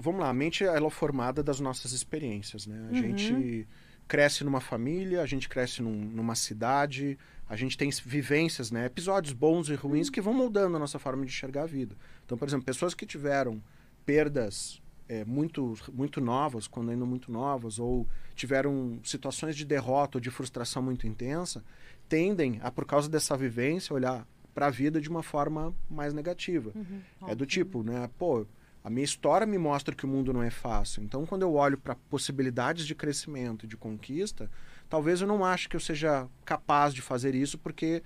vamos lá, a mente ela é formada das nossas experiências, né? A uhum. gente cresce numa família, a gente cresce num, numa cidade, a gente tem vivências, né? Episódios bons e ruins uhum. que vão moldando a nossa forma de enxergar a vida. Então, por exemplo, pessoas que tiveram perdas é, muito, muito novas, quando ainda muito novas, ou tiveram situações de derrota ou de frustração muito intensa, tendem a, por causa dessa vivência, olhar para a vida de uma forma mais negativa. Uhum. É do tipo, né? Pô, a minha história me mostra que o mundo não é fácil. Então, quando eu olho para possibilidades de crescimento, de conquista, talvez eu não ache que eu seja capaz de fazer isso, porque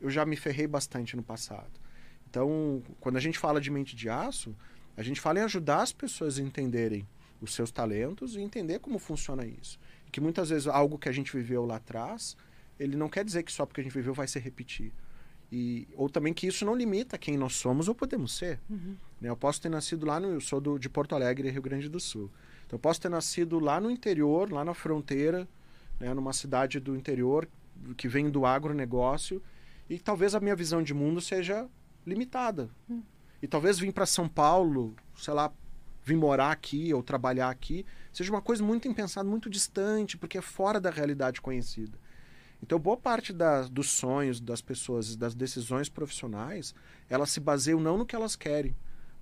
eu já me ferrei bastante no passado. Então, quando a gente fala de mente de aço, a gente fala em ajudar as pessoas a entenderem os seus talentos e entender como funciona isso. E que muitas vezes algo que a gente viveu lá atrás, ele não quer dizer que só porque a gente viveu vai se repetir. E, ou também que isso não limita quem nós somos ou podemos ser. Uhum. Né, eu posso ter nascido lá no. Eu sou do, de Porto Alegre, Rio Grande do Sul. Então eu posso ter nascido lá no interior, lá na fronteira, né? numa cidade do interior que vem do agronegócio. E talvez a minha visão de mundo seja limitada. Hum. E talvez vir para São Paulo, sei lá, vir morar aqui ou trabalhar aqui, seja uma coisa muito impensada, muito distante, porque é fora da realidade conhecida. Então, boa parte da, dos sonhos das pessoas, das decisões profissionais, elas se baseiam não no que elas querem,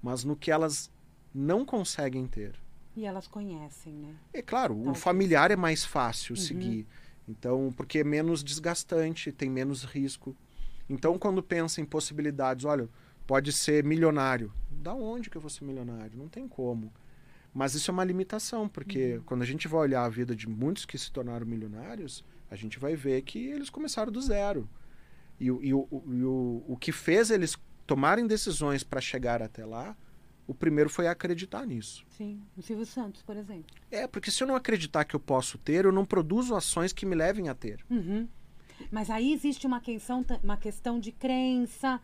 mas no que elas não conseguem ter. E elas conhecem, né? É claro, então, o familiar é mais fácil uhum. seguir. Então, porque é menos desgastante, tem menos risco. Então, quando pensa em possibilidades, olha, pode ser milionário. Da onde que eu vou ser milionário? Não tem como. Mas isso é uma limitação, porque uhum. quando a gente vai olhar a vida de muitos que se tornaram milionários, a gente vai ver que eles começaram do zero. E, e, o, e o, o que fez eles tomarem decisões para chegar até lá, o primeiro foi acreditar nisso. Sim, o Silvio Santos, por exemplo. É, porque se eu não acreditar que eu posso ter, eu não produzo ações que me levem a ter. Uhum. Mas aí existe uma questão, uma questão de crença,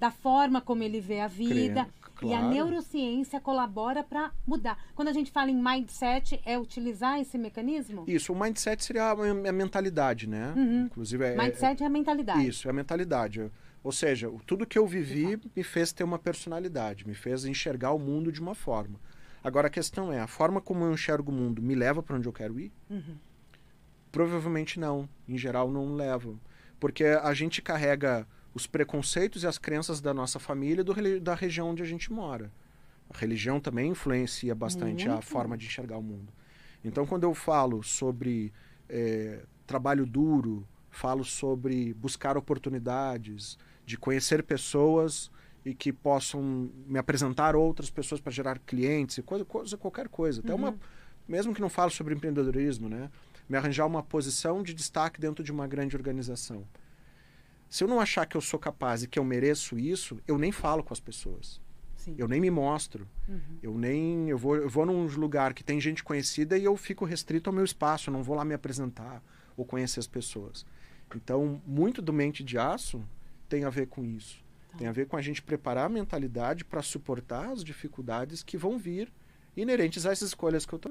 da forma como ele vê a vida. claro. E a neurociência colabora para mudar. Quando a gente fala em mindset, é utilizar esse mecanismo? Isso, o mindset seria a, a mentalidade, né? Uhum. Inclusive é, é- Mindset é, é a mentalidade. Isso, é a mentalidade. Eu, ou seja, tudo que eu vivi me fez ter uma personalidade, me fez enxergar o mundo de uma forma. Agora a questão é, a forma como eu enxergo o mundo me leva para onde eu quero ir? Uhum. Provavelmente não. Em geral não leva, porque a gente carrega os preconceitos e as crenças da nossa família do, da região onde a gente mora. A religião também influencia bastante Muito. a forma de enxergar o mundo. Então, quando eu falo sobre é, trabalho duro, falo sobre buscar oportunidades, de conhecer pessoas e que possam me apresentar outras pessoas para gerar clientes, coisa, coisa, qualquer coisa. Até uhum. uma, mesmo que não falo sobre empreendedorismo, né? Me arranjar uma posição de destaque dentro de uma grande organização. Se eu não achar que eu sou capaz e que eu mereço isso, eu nem falo com as pessoas. Sim. Eu nem me mostro. Uhum. Eu nem eu vou eu vou num lugar que tem gente conhecida e eu fico restrito ao meu espaço, eu não vou lá me apresentar ou conhecer as pessoas. Então, muito do mente de aço tem a ver com isso. Tá. Tem a ver com a gente preparar a mentalidade para suportar as dificuldades que vão vir inerentes a essas escolhas que eu estou